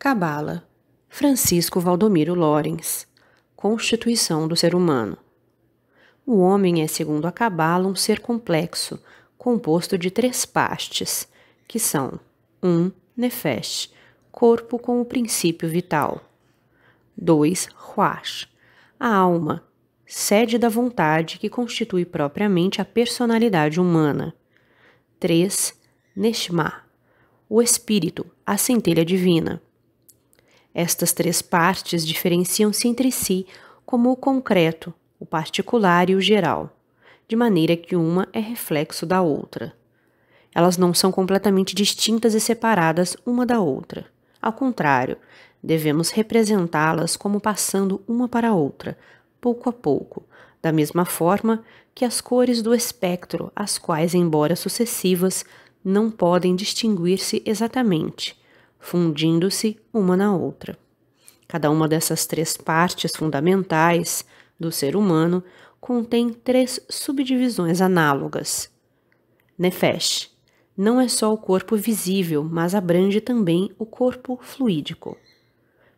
Cabala, Francisco Valdomiro Lorenz. Constituição do ser humano. O homem é, segundo a Cabala, um ser complexo, composto de três partes, que são 1. Um, nefesh, corpo com o princípio vital. 2. ruach, a alma, sede da vontade que constitui propriamente a personalidade humana. 3. Neshma, o espírito, a centelha divina. Estas três partes diferenciam-se entre si como o concreto, o particular e o geral, de maneira que uma é reflexo da outra. Elas não são completamente distintas e separadas uma da outra. Ao contrário, devemos representá-las como passando uma para a outra, pouco a pouco, da mesma forma que as cores do espectro, as quais, embora sucessivas, não podem distinguir-se exatamente, fundindo-se uma na outra. Cada uma dessas três partes fundamentais do ser humano contém três subdivisões análogas. Nefesh não é só o corpo visível, mas abrange também o corpo fluídico.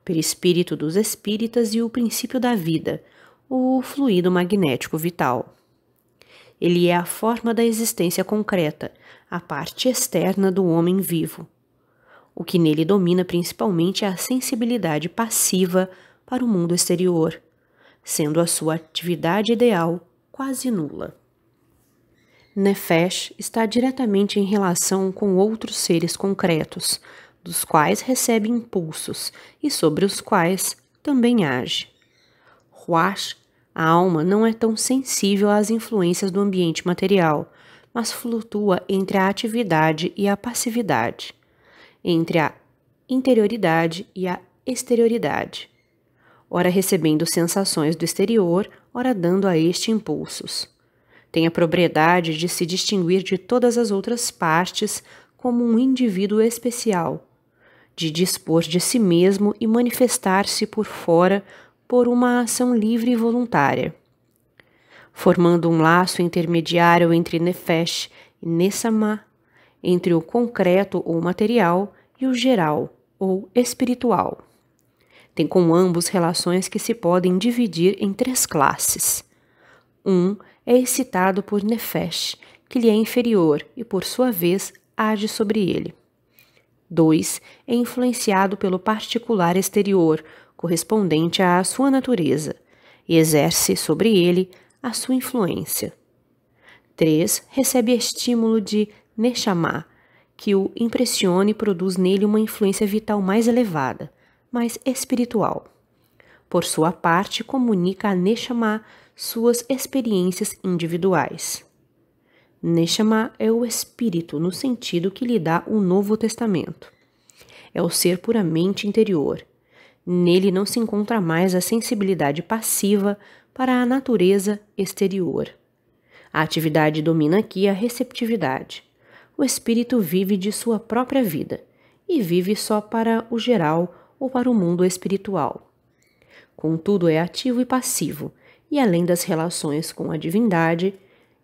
Perispírito dos espíritas e o princípio da vida, o fluido magnético vital. Ele é a forma da existência concreta, a parte externa do homem vivo o que nele domina principalmente é a sensibilidade passiva para o mundo exterior, sendo a sua atividade ideal quase nula. Nefesh está diretamente em relação com outros seres concretos, dos quais recebe impulsos e sobre os quais também age. Huash, a alma não é tão sensível às influências do ambiente material, mas flutua entre a atividade e a passividade entre a interioridade e a exterioridade, ora recebendo sensações do exterior, ora dando a este impulsos. Tem a propriedade de se distinguir de todas as outras partes como um indivíduo especial, de dispor de si mesmo e manifestar-se por fora por uma ação livre e voluntária, formando um laço intermediário entre Nefesh e Nessama entre o concreto ou material e o geral ou espiritual. Tem com ambos relações que se podem dividir em três classes. Um é excitado por Nefesh, que lhe é inferior e, por sua vez, age sobre ele. 2. É influenciado pelo particular exterior, correspondente à sua natureza, e exerce sobre ele a sua influência. 3. Recebe estímulo de Neshama, que o impressiona e produz nele uma influência vital mais elevada, mais espiritual. Por sua parte, comunica a Neshama suas experiências individuais. Neshama é o espírito no sentido que lhe dá o Novo Testamento. É o ser puramente interior. Nele não se encontra mais a sensibilidade passiva para a natureza exterior. A atividade domina aqui a receptividade o espírito vive de sua própria vida e vive só para o geral ou para o mundo espiritual. Contudo, é ativo e passivo, e além das relações com a divindade,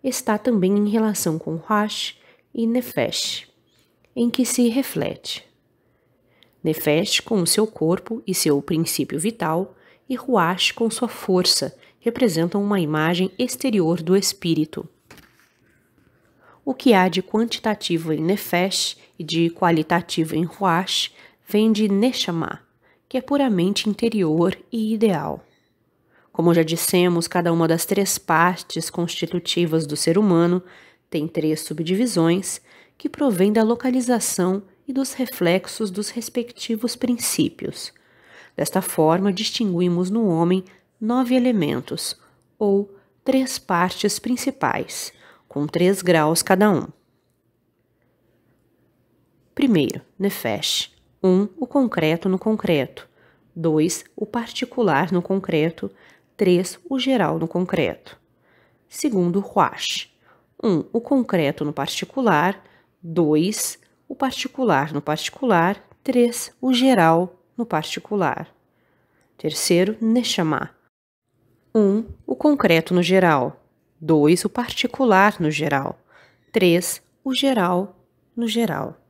está também em relação com Hash e Nefesh, em que se reflete. Nefesh com o seu corpo e seu princípio vital, e Ruach com sua força, representam uma imagem exterior do espírito. O que há de quantitativo em Nefesh e de qualitativo em Ruach vem de Neshama, que é puramente interior e ideal. Como já dissemos, cada uma das três partes constitutivas do ser humano tem três subdivisões que provém da localização e dos reflexos dos respectivos princípios. Desta forma, distinguimos no homem nove elementos, ou três partes principais, com 3 graus cada um. Primeiro, Nefesh. 1. Um, o concreto no concreto. 2. O particular no concreto. 3. O geral no concreto. Segundo, Huash. 1. Um, o concreto no particular. 2. O particular no particular. 3. O geral no particular. Terceiro, Neshama. 1. Um, o concreto no geral. 2. O particular no geral. 3. O geral no geral.